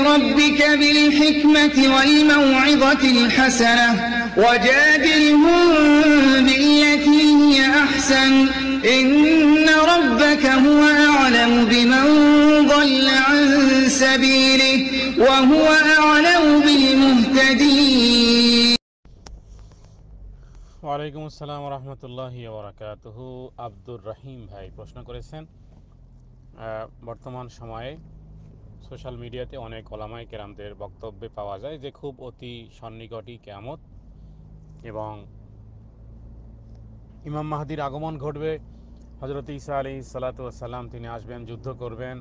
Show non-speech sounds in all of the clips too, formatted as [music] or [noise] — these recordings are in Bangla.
ربك بالحكمة والموعظة الحسنة وجادلهم بالتي هي أحسن إن ربك هو أعلم بمن ضل عن سبيله وهو أعلم بالمهتدين وعليكم ওয়ালাইকুম আসসালাম রহমতুল্লাহ আব্দুর রহিম ভাই প্রশ্ন করেছেন বর্তমান সময়ে সোশ্যাল মিডিয়াতে অনেক ওলামায় কেরামদের বক্তব্যে পাওয়া যায় যে খুব অতি সন্নিকটই কেয়ামত এবং ইমাম মাহাদির আগমন ঘটবে হজরত ইসা আলি সালাতাম তিনি আসবেন যুদ্ধ করবেন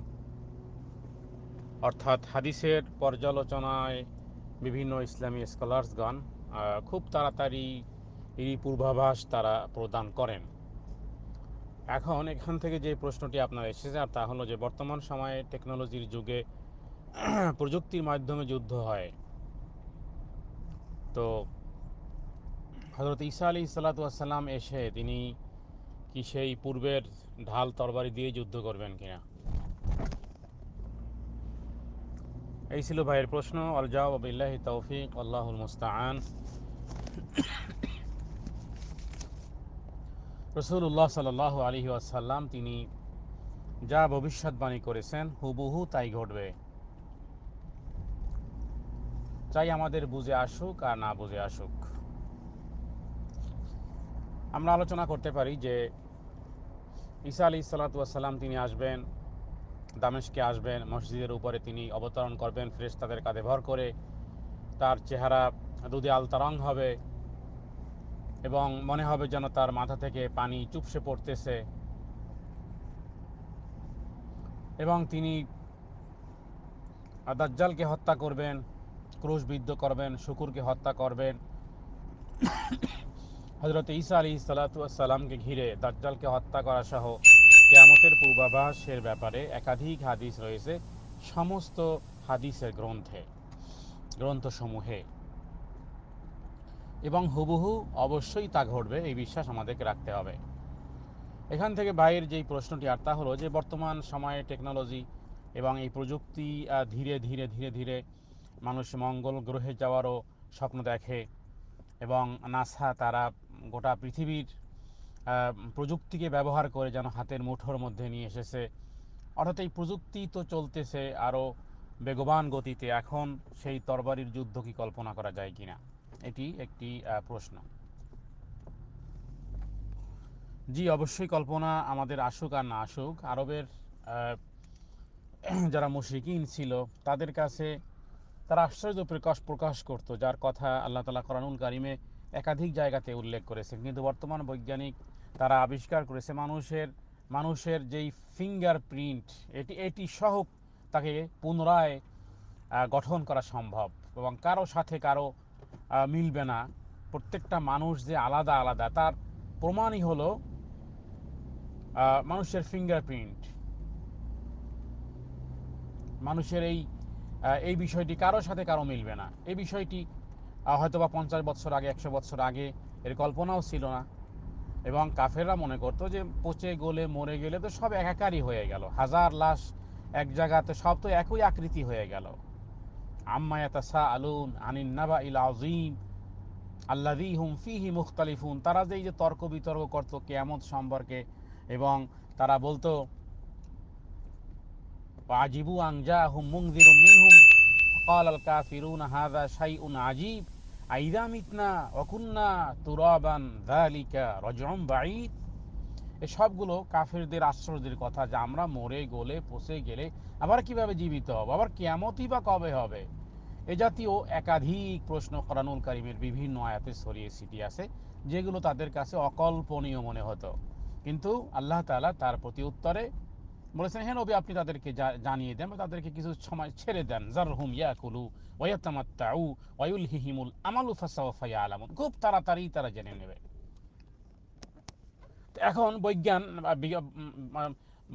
অর্থাৎ হাদিসের পর্যালোচনায় বিভিন্ন ইসলামী স্কলার্সগণ খুব তাড়াতাড়ি এই পূর্বাভাস তারা প্রদান করেন এখন এখান থেকে যে প্রশ্নটি আপনার এসেছে তা হলো যে বর্তমান সময়ে টেকনোলজির যুগে [clears throat] প্রযুক্তির মাধ্যমে যুদ্ধ হয় তো হজরত ঈসা আলি সালাতাম এসে তিনি কি সেই পূর্বের ঢাল তরবারি দিয়ে যুদ্ধ করবেন কিনা এই ছিল ভাইয়ের প্রশ্ন আল জাওয়াব আবিল্লাহ তৌফিক আল্লাহুল মুস্তান রসুল্লাহ সাল আলহি আসাল্লাম তিনি যা ভবিষ্যৎবাণী করেছেন হুবহু তাই ঘটবে চাই আমাদের বুঝে আসুক আর না বুঝে আসুক আমরা আলোচনা করতে পারি যে ঈসা আলি সালাতাম তিনি আসবেন দামেশকে আসবেন মসজিদের উপরে তিনি অবতরণ করবেন ফ্রেশ তাদের কাঁধে ভর করে তার চেহারা দুধে আলতারং হবে এবং মনে হবে যেন তার মাথা থেকে পানি চুপসে পড়তেছে এবং তিনি দাজ্জালকে হত্যা করবেন ক্রুশবিদ্ধ করবেন শুকুরকে হত্যা করবেন হজরত ঈসা আলী সালাতামকে ঘিরে দাজ্জালকে হত্যা করা সহ কেয়ামতের পূর্বাভাসের ব্যাপারে একাধিক হাদিস রয়েছে সমস্ত হাদিসের গ্রন্থে গ্রন্থসমূহে এবং হুবহু অবশ্যই তা ঘটবে এই বিশ্বাস আমাদেরকে রাখতে হবে এখান থেকে ভাইয়ের যেই প্রশ্নটি আর তা হলো যে বর্তমান সময়ে টেকনোলজি এবং এই প্রযুক্তি ধীরে ধীরে ধীরে ধীরে মানুষ মঙ্গল গ্রহে যাওয়ারও স্বপ্ন দেখে এবং নাসা তারা গোটা পৃথিবীর প্রযুক্তিকে ব্যবহার করে যেন হাতের মুঠোর মধ্যে নিয়ে এসেছে অর্থাৎ এই প্রযুক্তি তো চলতেছে আরও বেগবান গতিতে এখন সেই তরবারির যুদ্ধ কি কল্পনা করা যায় কিনা এটি একটি প্রশ্ন জি অবশ্যই কল্পনা আমাদের আসুক আর না আসুক আরবের [clears throat] যারা মুশিকিন ছিল তাদের কাছে তারা আশ্চর্য প্রকাশ প্রকাশ করত যার কথা আল্লাহ তালা করানুল কারিমে একাধিক জায়গাতে উল্লেখ করেছেন কিন্তু বর্তমান বৈজ্ঞানিক তারা আবিষ্কার করেছে মানুষের মানুষের যেই ফিঙ্গার প্রিন্ট এটি এটি সহ তাকে পুনরায় গঠন করা সম্ভব এবং কারো সাথে কারো মিলবে না প্রত্যেকটা মানুষ যে আলাদা আলাদা তার প্রমাণই হল মানুষের ফিঙ্গারপ্রিন্ট মানুষের এই এই বিষয়টি কারোর সাথে কারো মিলবে না এই বিষয়টি হয়তো বা পঞ্চাশ বছর আগে একশো বছর আগে এর কল্পনাও ছিল না এবং কাফেররা মনে করতো যে পচে গলে মরে গেলে তো সব একাকারই হয়ে গেল হাজার লাশ এক জায়গাতে সব তো একই আকৃতি হয়ে গেল তারা যে তর্ক বিতর্ক করত কেমন সম্পর্কে এবং তারা বলতো সবগুলো কাফেরদের আশ্চর্যের কথা যে আমরা মরে গলে পচে গেলে আবার কিভাবে জীবিত হব আবার কেয়ামতই বা কবে হবে এ জাতীয় একাধিক প্রশ্ন করানুল কারিমের বিভিন্ন আয়াতে ছড়িয়ে ছিটিয়ে আছে যেগুলো তাদের কাছে অকল্পনীয় মনে হতো কিন্তু আল্লাহ তালা তার প্রতি উত্তরে বলেছেন হ্যাঁ নবী আপনি তাদেরকে জানিয়ে দেন বা তাদেরকে কিছু সময় ছেড়ে দেন জার হুম ইয়াকুলু ওয়াতামাত্তাউ ওয়ায়ুল হিহিমুল আমালু ফাসা ফাইয়া আলাম খুব তাড়াতাড়ি তারা জেনে নেবে এখন বৈজ্ঞান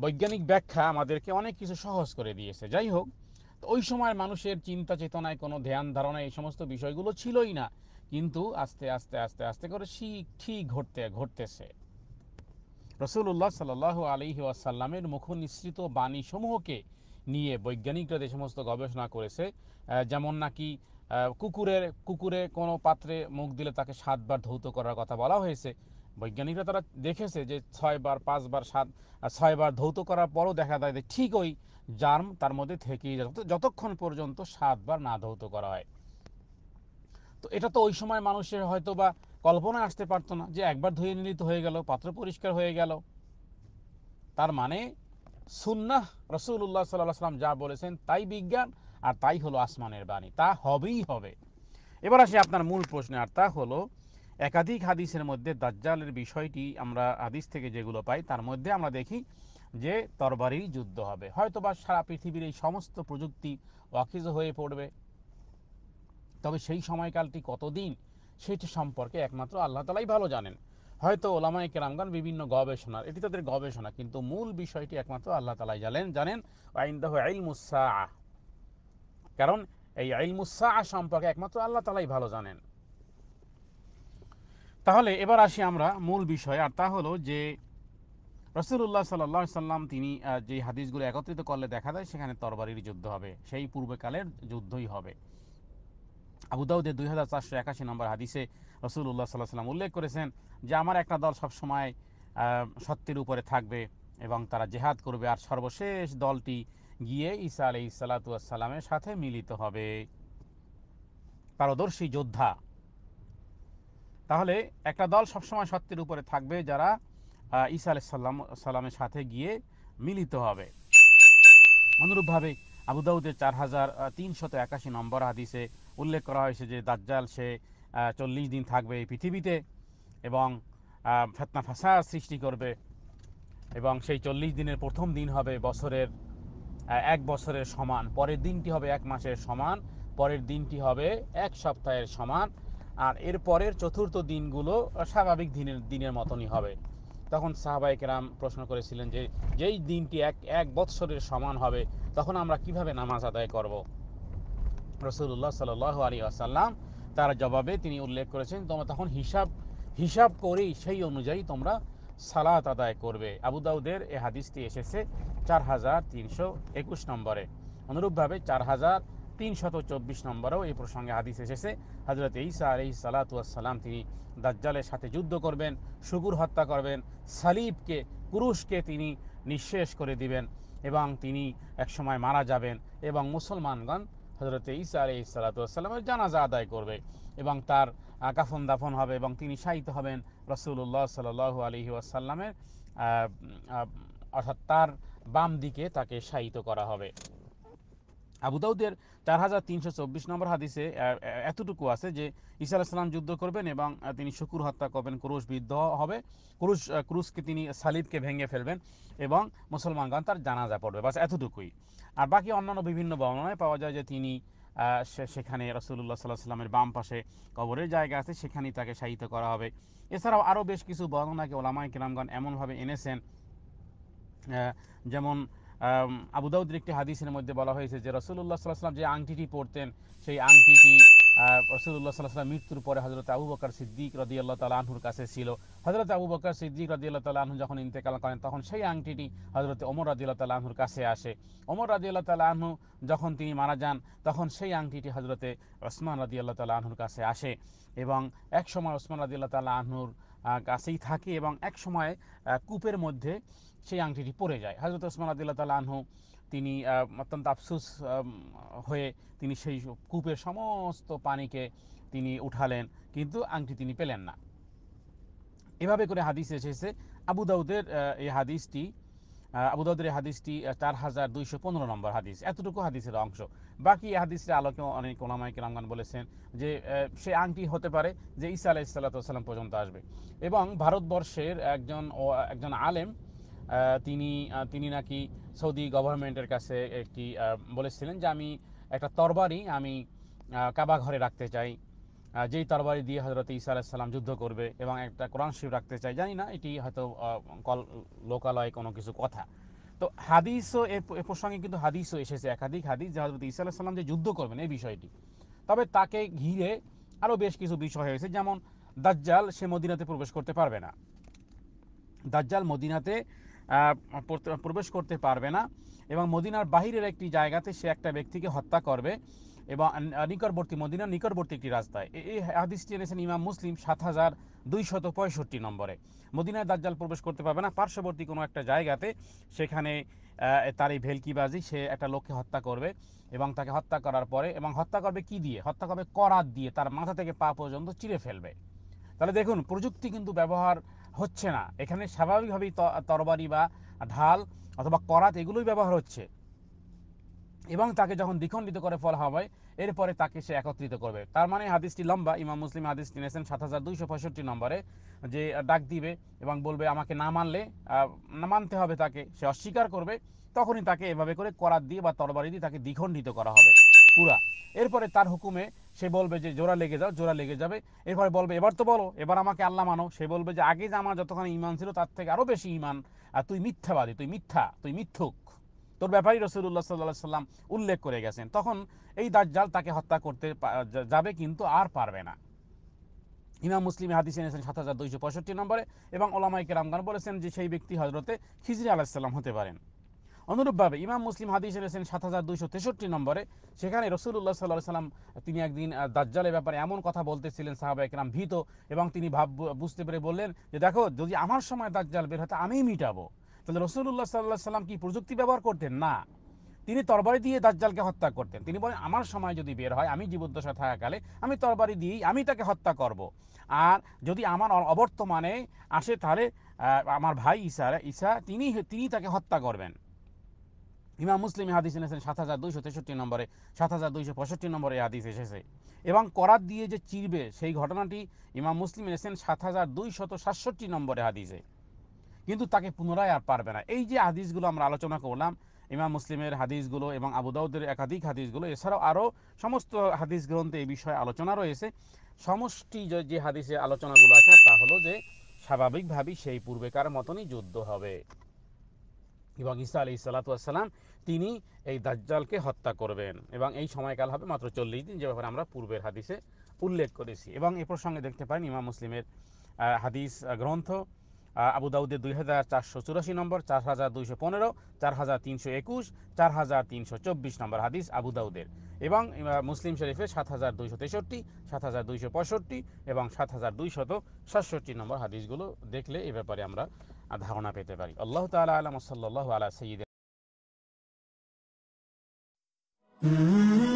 বৈজ্ঞানিক ব্যাখ্যা আমাদেরকে অনেক কিছু সহজ করে দিয়েছে যাই হোক ওই সময় মানুষের চিন্তা চেতনায় কোনো ধ্যান ধারণা এই সমস্ত বিষয়গুলো ছিলই না কিন্তু আস্তে আস্তে আস্তে আস্তে করে ঠিক ঘটতে ঘটতেছে রসুল্লাহ সাল আলহি আসাল্লামের বাণী বাণীসমূহকে নিয়ে বৈজ্ঞানিকরা যে সমস্ত গবেষণা করেছে যেমন নাকি কুকুরের কুকুরে কোনো পাত্রে মুখ দিলে তাকে সাতবার ধৌত করার কথা বলা হয়েছে বৈজ্ঞানিকরা তারা দেখেছে যে ছয়বার পাঁচবার সাত ছয়বার ধৌত করার পরও দেখা যায় যে ঠিক ওই জার্ম তার মধ্যে থেকেই যায় যতক্ষণ পর্যন্ত সাতবার না ধৌত করা হয় তো এটা তো ওই সময় মানুষের হয়তো বা কল্পনা আসতে পারতো না যে একবার ধুয়ে নিলিত হয়ে গেল পাত্র পরিষ্কার হয়ে গেল তার মানে সুন্নাহ রসুল্লাহ সাল্লাহ সাল্লাম যা বলেছেন তাই বিজ্ঞান আর তাই হলো আসমানের বাণী তা হবেই হবে এবার আসি আপনার মূল প্রশ্নে আর তা হলো একাধিক হাদিসের মধ্যে দাজ্জালের বিষয়টি আমরা হাদিস থেকে যেগুলো পাই তার মধ্যে আমরা দেখি যে তরবারি যুদ্ধ হবে হয়তো বা সারা পৃথিবীর এই সমস্ত প্রযুক্তি ওয়াকিজ হয়ে পড়বে তবে সেই সময়কালটি কতদিন সেটি সম্পর্কে একমাত্র আল্লাহ তালাই ভালো জানেন হয়তো ওলামায় কেরামগান বিভিন্ন গবেষণা এটি তাদের গবেষণা কিন্তু মূল বিষয়টি একমাত্র আল্লাহ তালাই জানেন জানেন আইন্দাহ আইল মুসা কারণ এই আইল মুসা সম্পর্কে একমাত্র আল্লাহ তালাই ভালো জানেন তাহলে এবার আসি আমরা মূল বিষয় আর তা হলো যে রসুল্লাহ সাল্লা সাল্লাম তিনি যে হাদিসগুলো একত্রিত করলে দেখা যায় সেখানে তরবারির যুদ্ধ হবে সেই পূর্বেকালের যুদ্ধই হবে আবুদাউদের দুই হাজার চারশো একাশি নম্বর হাদিসে রসুল্লাহ সাল্লাহ সাল্লাম উল্লেখ করেছেন যে আমার একটা দল সবসময় সত্যের উপরে থাকবে এবং তারা জেহাদ করবে আর সর্বশেষ দলটি গিয়ে ঈসা আলি সালাতামের সাথে মিলিত হবে পারদর্শী যোদ্ধা তাহলে একটা দল সবসময় সত্যের উপরে থাকবে যারা ঈসা আলাইসাল্লাম সাল্লামের সাথে গিয়ে মিলিত হবে অনুরূপভাবে আবুদাউদের চার হাজার তিনশত একাশি নম্বর হাদিসে উল্লেখ করা হয়েছে যে দাজ্জাল সে চল্লিশ দিন থাকবে এই পৃথিবীতে এবং ফেতনা ফাঁসা সৃষ্টি করবে এবং সেই চল্লিশ দিনের প্রথম দিন হবে বছরের এক বছরের সমান পরের দিনটি হবে এক মাসের সমান পরের দিনটি হবে এক সপ্তাহের সমান আর এর পরের চতুর্থ দিনগুলো স্বাভাবিক দিনের দিনের মতনই হবে তখন সাহাবাইকেরাম প্রশ্ন করেছিলেন যে যেই দিনটি এক এক বৎসরের সমান হবে তখন আমরা কিভাবে নামাজ আদায় করব রসুল্লাহ সাল আলী আসাল্লাম তার জবাবে তিনি উল্লেখ করেছেন তোমরা তখন হিসাব হিসাব করেই সেই অনুযায়ী তোমরা সালাত আদায় করবে আবুদাউদের এ হাদিসটি এসেছে চার হাজার তিনশো একুশ নম্বরে অনুরূপভাবে চার হাজার তিনশত চব্বিশ নম্বরেও এই প্রসঙ্গে হাদিস এসেছে হজরত ইসা আলি সালাতাম তিনি দাজ্জালের সাথে যুদ্ধ করবেন শুকুর হত্যা করবেন সালিবকে পুরুষকে তিনি নিঃশেষ করে দিবেন এবং তিনি একসময় মারা যাবেন এবং মুসলমানগণ হজরত ইসা আলি সালাতামের জানাজা আদায় করবে এবং তার কাফন দাফন হবে এবং তিনি শায়িত হবেন রসুল্লাহ সাল আলহি আসাল্লামের অর্থাৎ তার বাম দিকে তাকে শায়িত করা হবে আবুদাউদের চার হাজার তিনশো চব্বিশ নম্বর হাদিসে এতটুকু আছে যে ঈসা আলাইসাল্লাম যুদ্ধ করবেন এবং তিনি শুকুর হত্যা করবেন ক্রুশ বিদ্ধ হবে ক্রুশ ক্রুশকে তিনি সালিবকে ভেঙে ফেলবেন এবং মুসলমানগণ তার জানাজা পড়বে বাস এতটুকুই আর বাকি অন্যান্য বিভিন্ন বর্ণনায় পাওয়া যায় যে তিনি সেখানে রসুল্লাহ সাল্লাহ সাল্লামের বাম পাশে কবরের জায়গা আছে সেখানেই তাকে সাহিত্য করা হবে এছাড়াও আরও বেশ কিছু বর্ণনাকে ওলামায় কিরামগণ এমনভাবে এনেছেন যেমন আবুদাউদ্দের একটি হাদিসের মধ্যে বলা হয়েছে যে রসুল্লাহ সাল্লাহাম যে আংটিটি পরতেন সেই আংটিটি রসুল্লাহ সাল্লাহাম মৃত্যুর পরে হজরত আবু বকর সিদ্দিক রদি আল্লাহ তাল আনহুর কাছে ছিল হজরত আবু বকর সিদ্দিক রদি আল্লাহ তাল আনহু যখন ইন্তেকাল করেন তখন সেই আংটিটি হজরত ওমর রদি আল্লাহ তাল আনহুর কাছে আসে ওমর রদি আল্লাহ তাল আনহু যখন তিনি মারা যান তখন সেই আংটিটি হজরতে ওসমান রদি আল্লাহ তাল আনহুর কাছে আসে এবং এক সময় ওসমান রদি আল্লাহ তাল আনহুর কাছেই থাকে এবং এক সময় কূপের মধ্যে সেই আংটিটি পড়ে যায় হজরত ওসমান আদিল্লা তাল আনহু তিনি অত্যন্ত আফসুস হয়ে তিনি সেই কূপের সমস্ত পানিকে তিনি উঠালেন কিন্তু আংটি তিনি পেলেন না এভাবে করে হাদিস এসেছে আবু দাউদের এই হাদিসটি আবুদাউদের হাদিসটি চার হাজার দুইশো পনেরো নম্বর হাদিস এতটুকু হাদিসের অংশ বাকি হাদিসের আলোকে অনেক ওলামাই কেরামগান বলেছেন যে সে আংটি হতে পারে যে ঈসা আলাহ ইসাল্লাতাম পর্যন্ত আসবে এবং ভারতবর্ষের একজন একজন আলেম তিনি তিনি নাকি সৌদি গভর্নমেন্টের কাছে একটি বলেছিলেন যে আমি একটা তরবারি আমি কাবা ঘরে রাখতে চাই যেই তরবারি দিয়ে হজরত ইসা আলাইসাল্লাম যুদ্ধ করবে এবং একটা কোরআন শিব রাখতে চাই জানি না এটি হয়তো কল লোকালয় কোনো কিছু কথা তো হাদিসও এ প্রসঙ্গে কিন্তু হাদিসও এসেছে একাধিক হাদিস যে হজরত ইসা আলাইসাল্লাম যে যুদ্ধ করবেন এই বিষয়টি তবে তাকে ঘিরে আরও বেশ কিছু বিষয় হয়েছে যেমন দাজ্জাল সে মদিনাতে প্রবেশ করতে পারবে না দাজ্জাল মদিনাতে প্রবেশ করতে পারবে না এবং মদিনার বাহিরের একটি জায়গাতে সে একটা ব্যক্তিকে হত্যা করবে এবং নিকটবর্তী মদিনার নিকটবর্তী একটি রাস্তায় এই হাদিসটি এনেছেন ইমাম মুসলিম সাত হাজার দুইশত পঁয়ষট্টি নম্বরে মদিনায় দাজ্জাল প্রবেশ করতে পারবে না পার্শ্ববর্তী কোনো একটা জায়গাতে সেখানে তার এই ভেলকিবাজি সে একটা লোককে হত্যা করবে এবং তাকে হত্যা করার পরে এবং হত্যা করবে কি দিয়ে হত্যা করবে করাত দিয়ে তার মাথা থেকে পা পর্যন্ত চিরে ফেলবে তাহলে দেখুন প্রযুক্তি কিন্তু ব্যবহার হচ্ছে না এখানে স্বাভাবিকভাবেই তরবারি বা ঢাল অথবা করাত এগুলোই ব্যবহার হচ্ছে এবং তাকে যখন দ্বিখণ্ডিত করে ফল হবে এরপরে তাকে সে একত্রিত করবে তার মানে হাদিসটি লম্বা ইমাম মুসলিম হাদিসটি নিয়েছেন সাত হাজার দুইশো পঁয়ষট্টি নম্বরে যে ডাক দিবে এবং বলবে আমাকে না মানলে মানতে হবে তাকে সে অস্বীকার করবে তখনই তাকে এভাবে করে করার দিয়ে বা তরবারি দিয়ে তাকে দ্বিখণ্ডিত করা হবে পুরা এরপরে তার হুকুমে সে বলবে যে জোড়া লেগে যাও জোড়া লেগে যাবে এরপরে বলবে এবার তো বলো এবার আমাকে আল্লাহ মানো সে বলবে যে আগে যে আমার যতখানি ইমান ছিল তার থেকে আরও বেশি ইমান আর তুই মিথ্যাবাদী তুই মিথ্যা তুই মিথ্যুক তোর ব্যাপারই রসুল্লাহ সাল্লাহ সাল্লাম উল্লেখ করে গেছেন তখন এই দাজ্জাল তাকে হত্যা করতে যাবে কিন্তু আর পারবে না ইমাম মুসলিম হাদিস এনেছেন সাত হাজার দুইশো পঁয়ষট্টি নম্বরে এবং ওলামাইকে রামগান বলেছেন যে সেই ব্যক্তি হজরতে খিজরি আলাহিসাল্লাম হতে পারেন অনুরূপভাবে ইমাম মুসলিম হাদিস এনেছেন সাত হাজার দুইশো তেষট্টি নম্বরে সেখানে রসুল্লাহ সাল্লাহ সাল্লাম তিনি একদিন দাজ্জালের ব্যাপারে এমন কথা বলতেছিলেন সাহাবা একরাম ভীত এবং তিনি ভাব বুঝতে পেরে বললেন যে দেখো যদি আমার সময় দাজ্জাল বের হতো আমিই মিটাবো তাহলে রসুল্লাহ সাল্লাহ সাল্লাম কি প্রযুক্তি ব্যবহার করতেন না তিনি তরবারি দিয়ে দাজ্জালকে হত্যা করতেন তিনি বলেন আমার সময় যদি বের হয় আমি জীবদ্দশা থাকাকালে আমি তরবারি দিয়েই আমি তাকে হত্যা করব। আর যদি আমার অবর্তমানে আসে তাহলে আমার ভাই ইসা ইসা তিনি তিনি তাকে হত্যা করবেন ইমাম মুসলিম হাদিস এনেছেন সাত হাজার দুইশো তেষট্টি নম্বরে সাত হাজার দুইশো পঁয়ষট্টি নম্বরে হাদিস এসেছে এবং করাত দিয়ে যে চিরবে সেই ঘটনাটি ইমাম মুসলিম এনেছেন সাত হাজার দুইশত সাতষট্টি নম্বরে হাদিসে কিন্তু তাকে পুনরায় আর পারবে না এই যে হাদিসগুলো আমরা আলোচনা করলাম ইমাম মুসলিমের হাদিসগুলো এবং আবুদাউদের একাধিক হাদিসগুলো এছাড়াও আরও সমস্ত হাদিস গ্রন্থে এই বিষয়ে আলোচনা রয়েছে সমষ্টি যে হাদিসে আলোচনাগুলো আছে তা হলো যে স্বাভাবিকভাবেই সেই পূর্বেকার মতনই যুদ্ধ হবে এবং ইসা আলি সালাতাম তিনি এই দাজ্জালকে হত্যা করবেন এবং এই সময়কাল হবে মাত্র চল্লিশ দিন যে ব্যাপারে আমরা পূর্বের হাদিসে উল্লেখ করেছি এবং এ প্রসঙ্গে দেখতে পারেন ইমাম মুসলিমের হাদিস গ্রন্থ আবু দাউদের দুই হাজার চারশো চুরাশি নম্বর চার হাজার দুইশো পনেরো চার হাজার তিনশো একুশ চার হাজার তিনশো চব্বিশ নম্বর হাদিস আবু দাউদের এবং মুসলিম শরীফের সাত হাজার দুইশো তেষট্টি সাত হাজার দুইশো পঁয়ষট্টি এবং সাত হাজার দুইশত সাতষট্টি নম্বর হাদিসগুলো দেখলে এ ব্যাপারে আমরা ধারণা পেতে পারি আল্লাহ তালা আলম সাল্লাহ আলা সঈদ